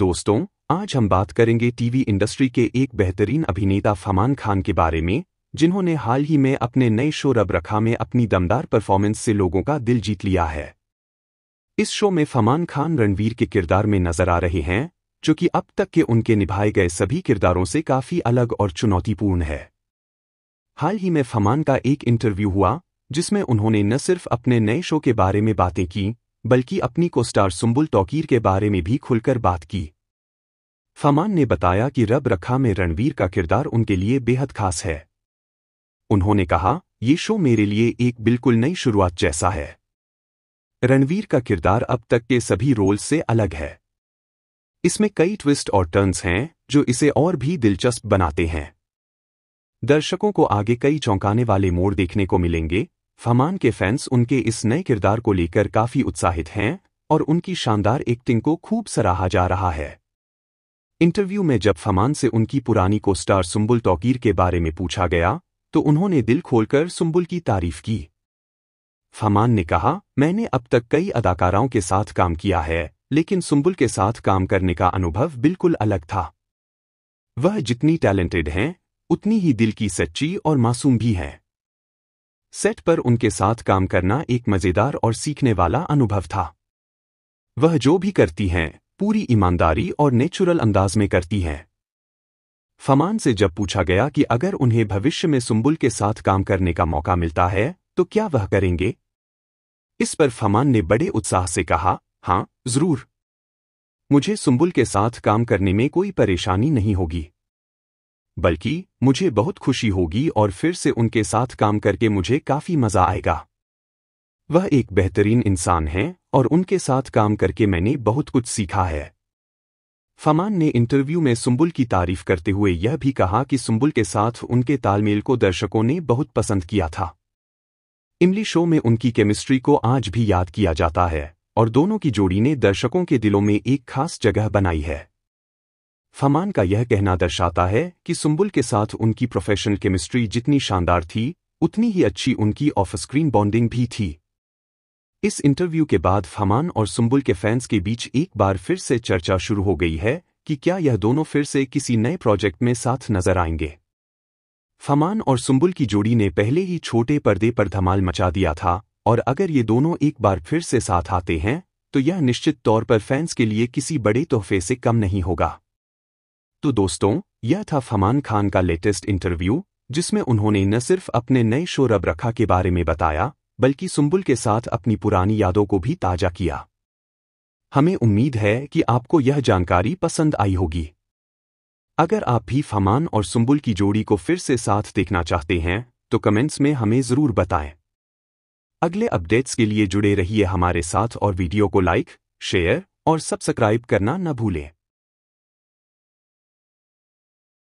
दोस्तों आज हम बात करेंगे टीवी इंडस्ट्री के एक बेहतरीन अभिनेता फमान खान के बारे में जिन्होंने हाल ही में अपने नए शो रब रखा में अपनी दमदार परफॉर्मेंस से लोगों का दिल जीत लिया है इस शो में फमान खान रणवीर के किरदार में नजर आ रहे हैं जो कि अब तक के उनके निभाए गए सभी किरदारों से काफी अलग और चुनौतीपूर्ण है हाल ही में फमान का एक इंटरव्यू हुआ जिसमें उन्होंने न सिर्फ अपने नए शो के बारे में बातें की बल्कि अपनी को स्टार सुम्बुल तोकीर के बारे में भी खुलकर बात की फमान ने बताया कि रब रखा में रणवीर का किरदार उनके लिए बेहद खास है उन्होंने कहा ये शो मेरे लिए एक बिल्कुल नई शुरुआत जैसा है रणवीर का किरदार अब तक के सभी रोल से अलग है इसमें कई ट्विस्ट और टर्न्स हैं जो इसे और भी दिलचस्प बनाते हैं दर्शकों को आगे कई चौंकाने वाले मोड़ देखने को मिलेंगे फमान के फैंस उनके इस नए किरदार को लेकर काफ़ी उत्साहित हैं और उनकी शानदार एक्टिंग को खूब सराहा जा रहा है इंटरव्यू में जब फमान से उनकी पुरानी को स्टार सुम्बुल तौकीर के बारे में पूछा गया तो उन्होंने दिल खोलकर सुम्बुल की तारीफ की फमान ने कहा मैंने अब तक कई अदाकाराओं के साथ काम किया है लेकिन सुम्बुल के साथ काम करने का अनुभव बिल्कुल अलग था वह जितनी टैलेंटेड हैं उतनी ही दिल की सच्ची और मासूम भी हैं सेट पर उनके साथ काम करना एक मज़ेदार और सीखने वाला अनुभव था वह जो भी करती हैं पूरी ईमानदारी और नेचुरल अंदाज में करती हैं फमान से जब पूछा गया कि अगर उन्हें भविष्य में सुम्बुल के साथ काम करने का मौका मिलता है तो क्या वह करेंगे इस पर फमान ने बड़े उत्साह से कहा हां जरूर मुझे सुम्बुल के साथ काम करने में कोई परेशानी नहीं होगी बल्कि मुझे बहुत खुशी होगी और फिर से उनके साथ काम करके मुझे काफी मजा आएगा वह एक बेहतरीन इंसान है और उनके साथ काम करके मैंने बहुत कुछ सीखा है फमान ने इंटरव्यू में सुम्बुल की तारीफ करते हुए यह भी कहा कि सुम्बुल के साथ उनके तालमेल को दर्शकों ने बहुत पसंद किया था इमली शो में उनकी केमिस्ट्री को आज भी याद किया जाता है और दोनों की जोड़ी ने दर्शकों के दिलों में एक खास जगह बनाई है फमान का यह कहना दर्शाता है कि सुम्बुल के साथ उनकी प्रोफेशनल केमिस्ट्री जितनी शानदार थी उतनी ही अच्छी उनकी ऑफ स्क्रीन बॉन्डिंग भी थी इस इंटरव्यू के बाद फमान और सुम्बुल के फैंस के बीच एक बार फिर से चर्चा शुरू हो गई है कि क्या यह दोनों फिर से किसी नए प्रोजेक्ट में साथ नजर आएंगे फमान और सुम्बुल की जोड़ी ने पहले ही छोटे पर्दे पर धमाल मचा दिया था और अगर ये दोनों एक बार फिर से साथ आते हैं तो यह निश्चित तौर पर फैंस के लिए किसी बड़े तोहफे से कम नहीं होगा तो दोस्तों यह था फमान खान का लेटेस्ट इंटरव्यू जिसमें उन्होंने न सिर्फ अपने नए शो रब रखा के बारे में बताया बल्कि सुम्बुल के साथ अपनी पुरानी यादों को भी ताजा किया हमें उम्मीद है कि आपको यह जानकारी पसंद आई होगी अगर आप भी फमान और सुम्बुल की जोड़ी को फिर से साथ देखना चाहते हैं तो कमेंट्स में हमें ज़रूर बताएं अगले अपडेट्स के लिए जुड़े रहिए हमारे साथ और वीडियो को लाइक शेयर और सब्सक्राइब करना न भूलें